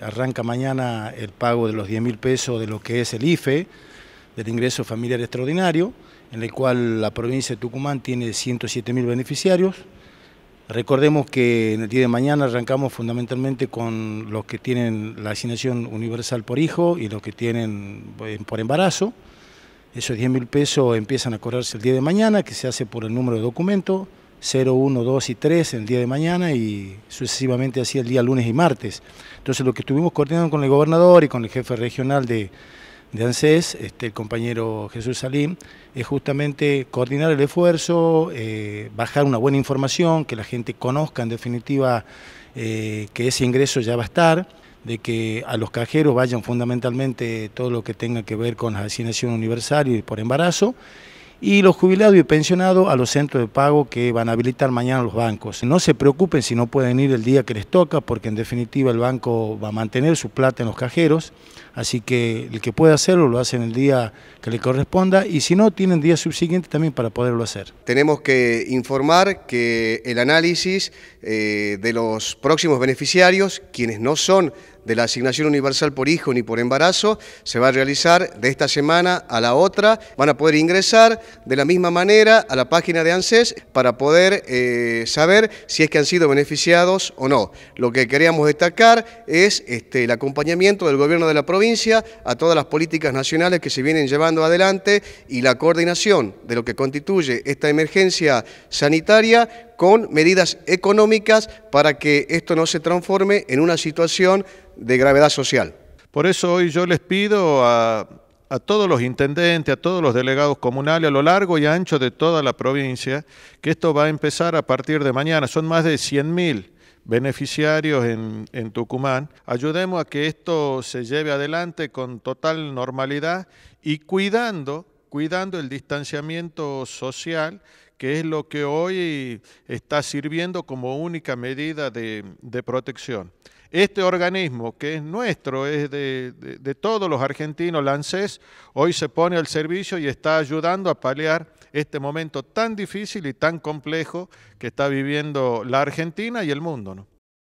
Arranca mañana el pago de los 10.000 mil pesos de lo que es el IFE, del ingreso familiar extraordinario, en el cual la provincia de Tucumán tiene 107.000 beneficiarios. Recordemos que en el día de mañana arrancamos fundamentalmente con los que tienen la asignación universal por hijo y los que tienen eh, por embarazo. Esos 10.000 mil pesos empiezan a correrse el día de mañana, que se hace por el número de documentos. 0, 1, 2 y 3 el día de mañana y sucesivamente así el día lunes y martes. Entonces lo que estuvimos coordinando con el gobernador y con el jefe regional de, ANSES, este, el compañero Jesús Salim, es justamente coordinar el esfuerzo, eh, bajar una buena información, que la gente conozca en definitiva eh, que ese ingreso ya va a estar, de que a los cajeros vayan fundamentalmente todo lo que tenga que ver con la asignación universal y por embarazo, y los jubilados y pensionados a los centros de pago que van a habilitar mañana los bancos. No se preocupen si no pueden ir el día que les toca, porque en definitiva el banco va a mantener su plata en los cajeros, así que el que pueda hacerlo lo hace en el día que le corresponda y si no, tienen días subsiguientes también para poderlo hacer. Tenemos que informar que el análisis eh, de los próximos beneficiarios, quienes no son de la asignación universal por hijo ni por embarazo, se va a realizar de esta semana a la otra. Van a poder ingresar de la misma manera a la página de ANSES para poder eh, saber si es que han sido beneficiados o no. Lo que queríamos destacar es este, el acompañamiento del gobierno de la provincia a todas las políticas nacionales que se vienen llevando adelante y la coordinación de lo que constituye esta emergencia sanitaria con medidas económicas para que esto no se transforme en una situación de gravedad social. Por eso hoy yo les pido a, todos los intendentes, a todos los delegados comunales a lo largo y ancho de toda la provincia, que esto va a empezar a partir de mañana. Son más de 100.000 beneficiarios en, Tucumán. Ayudemos a que esto se lleve adelante con total normalidad y cuidando cuidando el distanciamiento social, que es lo que hoy está sirviendo como única medida de, protección. Este organismo, que es nuestro, es de, todos los argentinos, lances. hoy se pone al servicio y está ayudando a paliar este momento tan difícil y tan complejo que está viviendo la Argentina y el mundo. ¿no?